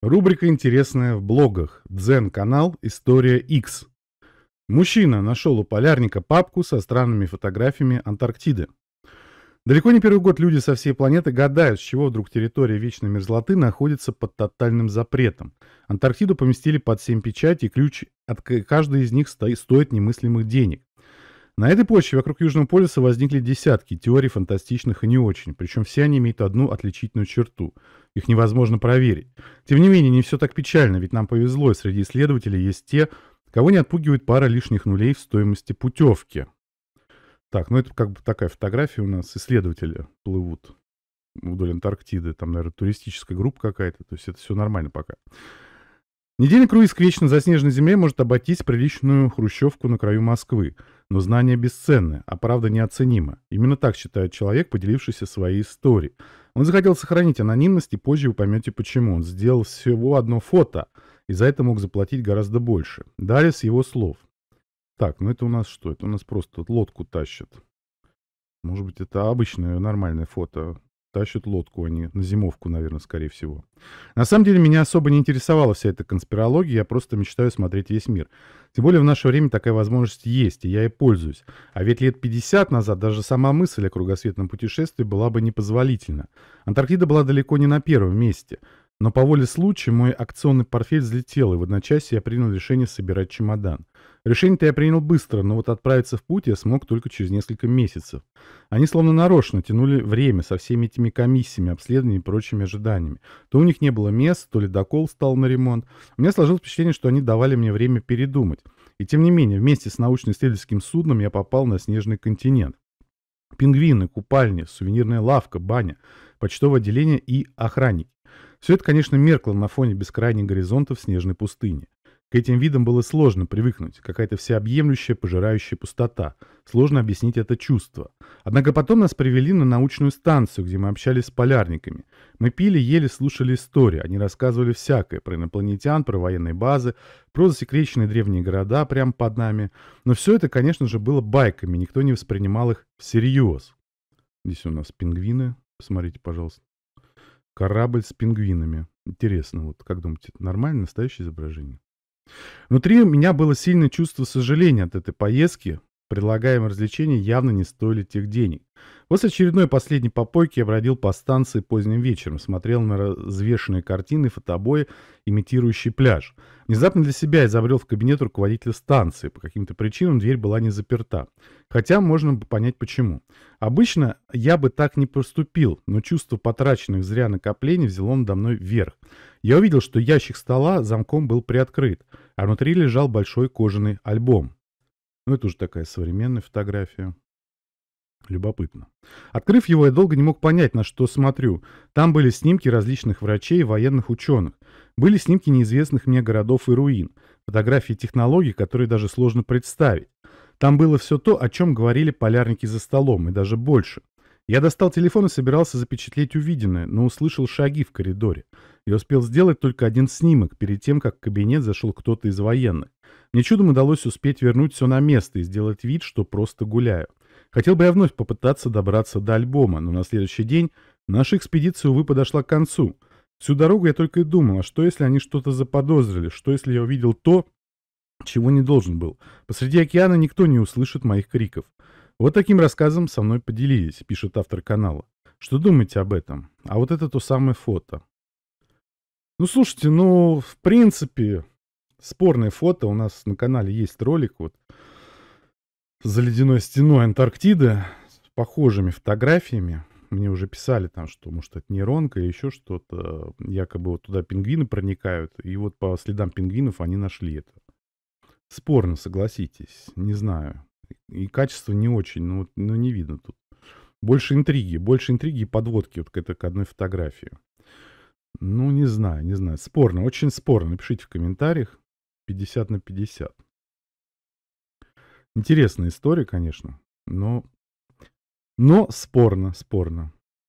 Рубрика интересная в блогах. Дзен-канал «История X. Мужчина нашел у полярника папку со странными фотографиями Антарктиды. Далеко не первый год люди со всей планеты гадают, с чего вдруг территория вечной мерзлоты находится под тотальным запретом. Антарктиду поместили под семь печатей, ключ от каждой из них стоит немыслимых денег. На этой почве вокруг Южного полюса возникли десятки теорий фантастичных и не очень, причем все они имеют одну отличительную черту. Их невозможно проверить. Тем не менее, не все так печально, ведь нам повезло, и среди исследователей есть те, кого не отпугивает пара лишних нулей в стоимости путевки. Так, ну это как бы такая фотография у нас, исследователи плывут вдоль Антарктиды, там, наверное, туристическая группа какая-то, то есть это все нормально пока. Недельный круиз к вечно заснеженной земле может обойтись приличную хрущевку на краю Москвы – но знания бесценны, а правда неоценима. Именно так считает человек, поделившийся своей историей. Он захотел сохранить анонимность, и позже вы поймете почему. Он сделал всего одно фото, и за это мог заплатить гораздо больше. Далее с его слов. Так, ну это у нас что? Это у нас просто лодку тащат. Может быть, это обычное нормальное фото. Тащат лодку они, на зимовку, наверное, скорее всего. На самом деле, меня особо не интересовала вся эта конспирология, я просто мечтаю смотреть весь мир. Тем более, в наше время такая возможность есть, и я ей пользуюсь. А ведь лет 50 назад даже сама мысль о кругосветном путешествии была бы непозволительна. Антарктида была далеко не на первом месте. Но по воле случая мой акционный портфель взлетел, и в одночасье я принял решение собирать чемодан. Решение-то я принял быстро, но вот отправиться в путь я смог только через несколько месяцев. Они словно нарочно тянули время со всеми этими комиссиями, обследованиями и прочими ожиданиями. То у них не было мест, то ледокол стал на ремонт. У меня сложилось впечатление, что они давали мне время передумать. И тем не менее, вместе с научно-исследовательским судном я попал на снежный континент. Пингвины, купальни, сувенирная лавка, баня, почтовое отделение и охранники. Все это, конечно, меркло на фоне бескрайних горизонтов снежной пустыни. К этим видам было сложно привыкнуть, какая-то всеобъемлющая, пожирающая пустота. Сложно объяснить это чувство. Однако потом нас привели на научную станцию, где мы общались с полярниками. Мы пили, ели, слушали истории. Они рассказывали всякое. Про инопланетян, про военные базы, про засекреченные древние города прямо под нами. Но все это, конечно же, было байками. Никто не воспринимал их всерьез. Здесь у нас пингвины. Посмотрите, пожалуйста. Корабль с пингвинами. Интересно, вот как думаете, нормально, настоящее изображение? Внутри у меня было сильное чувство сожаления от этой поездки, Предлагаемые развлечения явно не стоили тех денег. После очередной последней попойки я бродил по станции поздним вечером, смотрел на развешенные картины, фотобои, имитирующие пляж. Внезапно для себя изобрел в кабинет руководителя станции. По каким-то причинам дверь была не заперта. Хотя можно бы понять почему. Обычно я бы так не поступил, но чувство потраченных зря накоплений взяло надо мной вверх. Я увидел, что ящик стола замком был приоткрыт, а внутри лежал большой кожаный альбом. Но ну, это уже такая современная фотография. Любопытно. Открыв его, я долго не мог понять, на что смотрю. Там были снимки различных врачей и военных ученых. Были снимки неизвестных мне городов и руин. Фотографии технологий, которые даже сложно представить. Там было все то, о чем говорили полярники за столом, и даже больше. Я достал телефон и собирался запечатлеть увиденное, но услышал шаги в коридоре. Я успел сделать только один снимок перед тем, как в кабинет зашел кто-то из военных. Мне чудом удалось успеть вернуть все на место и сделать вид, что просто гуляю. Хотел бы я вновь попытаться добраться до альбома, но на следующий день наша экспедиция, увы, подошла к концу. Всю дорогу я только и думал, а что если они что-то заподозрили, что если я увидел то, чего не должен был. Посреди океана никто не услышит моих криков. Вот таким рассказом со мной поделились, пишет автор канала. Что думаете об этом? А вот это то самое фото. Ну, слушайте, ну, в принципе, спорные фото. У нас на канале есть ролик вот за ледяной стеной Антарктиды с похожими фотографиями. Мне уже писали там, что, может, это нейронка или еще что-то. Якобы вот туда пингвины проникают. И вот по следам пингвинов они нашли это. Спорно, согласитесь. Не знаю. И качество не очень, но ну, ну не видно тут. Больше интриги, больше интриги и подводки вот к, этой, к одной фотографии. Ну, не знаю, не знаю. Спорно, очень спорно. Напишите в комментариях. 50 на 50. Интересная история, конечно, но, но спорно, спорно.